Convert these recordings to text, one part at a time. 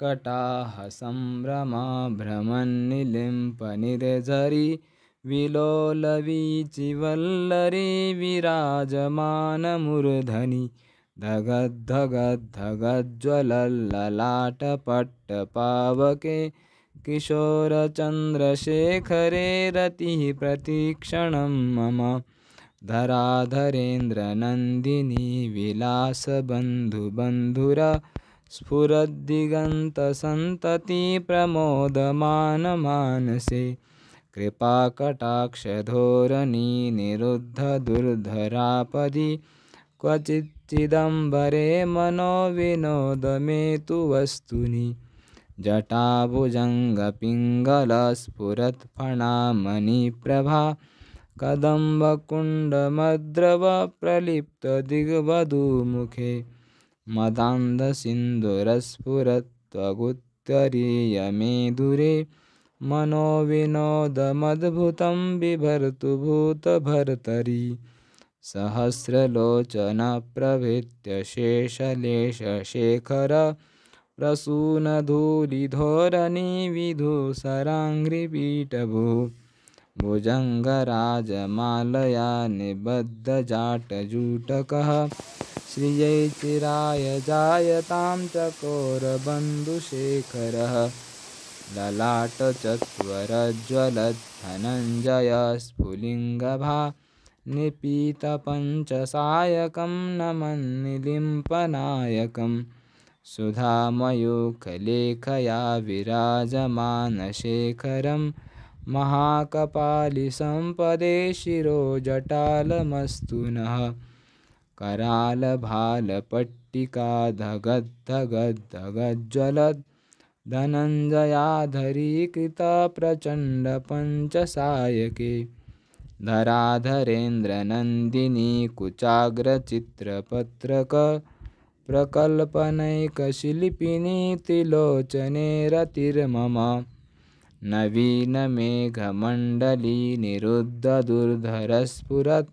कटाहसंभ्रमाभ्रमन्निलिम्पनिर्झरि विलोलवीचिवल्लरि विराजमानमुर्धनि धगद् धगद् धगज्वलल् किशोरचन्द्रशेखरे रतिः प्रतीक्षणं मम धराधरेन्द्रनन्दिनी विलासबन्धुबन्धुरा स्फुरद्दिगन्तसन्ततिप्रमोदमानमानसे कृपाकटाक्षधोरणी निरुद्धदुर्धरापदि क्वचिच्चिदम्बरे मनोविनोदमे तु वस्तुनि जटाभुजङ्गपिङ्गलस्फुरत्फणामणिप्रभा मुखे मदान्धसिन्धुरस्फुरत्वगुत्तरीयमेदुरे मनो विनोदमद्भुतं बिभर्तु भूतभर्तरि सहस्रलोचनप्रभृत्य भुजङ्गराजमालया निबद्धजाटजूटकः श्रियै जायतां चकोरबन्धुशेखरः ललाटचत्वरज्वलधनञ्जय स्फुलिङ्गभा निपीतपञ्चसायकं नमन्निलिम्पनायकं सुधामयूखलेखया विराजमानशेखरम् शिरो जटालमस्तु नः करालभालपट्टिका धगद्दगद्द प्रचण्डपञ्चसायके धराधरेन्द्रनन्दिनी कुचाग्रचित्रपत्रक धराधरेन्द्रनन्दिनीकुचाग्रचित्रपत्रकप्रकल्पनैकशिल्पिनी त्रिलोचने रतिर्मम नवीन नवीनमेघमण्डली निरुद्धदुर्धरस्फुरत्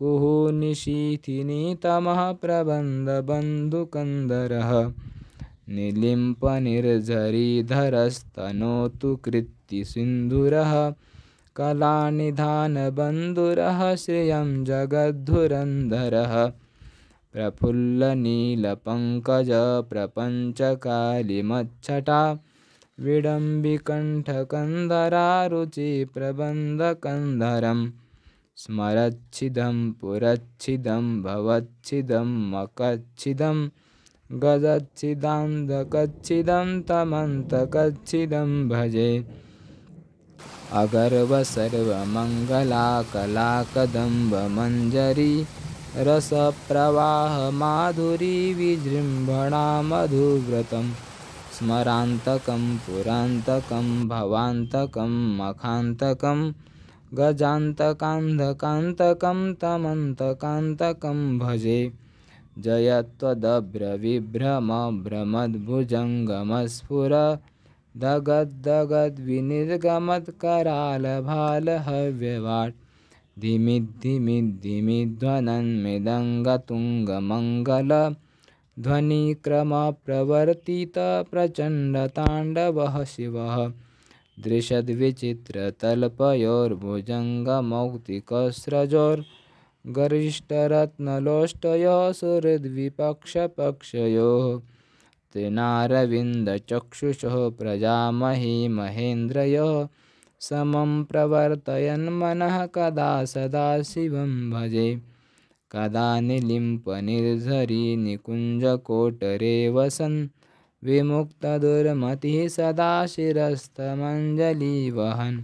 कुहुनिशीथिनीतमः प्रबन्धबन्धुकन्दरः निलिम्पनिर्झरीधरस्तनोतु कृत्तिसिन्धुरः कलानिधानबन्धुरः श्रियं प्रपंच कालीम्छटा विडम्बिकण्ठकन्धरारुचि प्रबन्धकन्धरं स्मरच्छिदं पुरच्छिदं भवच्छिदं मकच्छिदं गजच्छिदान्धकच्छिदं तमन्तकच्छिदं भजे अगर्व सर्वमङ्गलाकलाकदम्बमञ्जरी विजृम्भणा मधुव्रतम् स्मरान्तकं पुरान्तकं भवान्तकं मखान्तकं गजान्तकान्धकान्तकं तमन्तकान्तकं भजे जय त्वदभ्रविभ्रमभ्रमद्भुजङ्गमस्फुर दगद्दगद्विनिर्गमत्करालभालहव्यवाट् विनिर्गमत्करालभालहव्यवाट् ध्वनिक्रमप्रवर्तितप्रचण्डताण्डवः शिवः दृशद्विचित्रतल्पयोर्भुजङ्गमौक्तिकस्रजोर्गरिष्ठरत्नलोष्टयः सुहृद्विपक्षपक्षयोः त्रिनारविन्दचक्षुषः प्रजामही महेन्द्रयोः समं प्रवर्तयन् मनः कदा सदा शिवं भजे कदा निलिम्पनिर्धरि निकुञ्जकोटरे वसन् विमुक्तदुर्मतिः सदा वहन्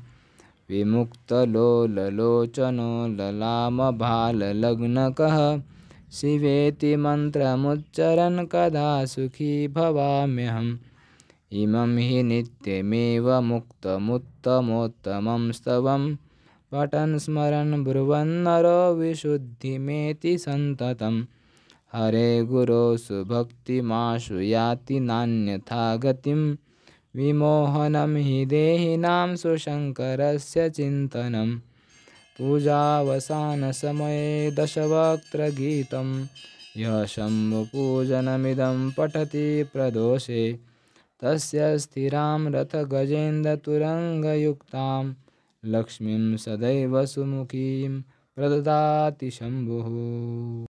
विमुक्तलोलोचनो ललामभाललग्नकः शिवेति मन्त्रमुच्चरन् कदा सुखी भवाम्यहम् इमं हि नित्यमेव मुक्तमुत्तमोत्तमं स्तवम् पठन् स्मरण ब्रुवन्नरो विशुद्धिमेति सन्ततं हरे गुरो सुभक्तिमाशु याति नान्यथा गतिं विमोहनं हि देहिनां सुशङ्करस्य चिन्तनं पूजावसानसमये दशवक्त्रगीतं यः शम्भुपूजनमिदं पठति प्रदोषे तस्य स्थिरां रथगजेन्द्रतुरङ्गयुक्ताम् लक्ष्मी सदैव सुमुखी प्रदाति शंभु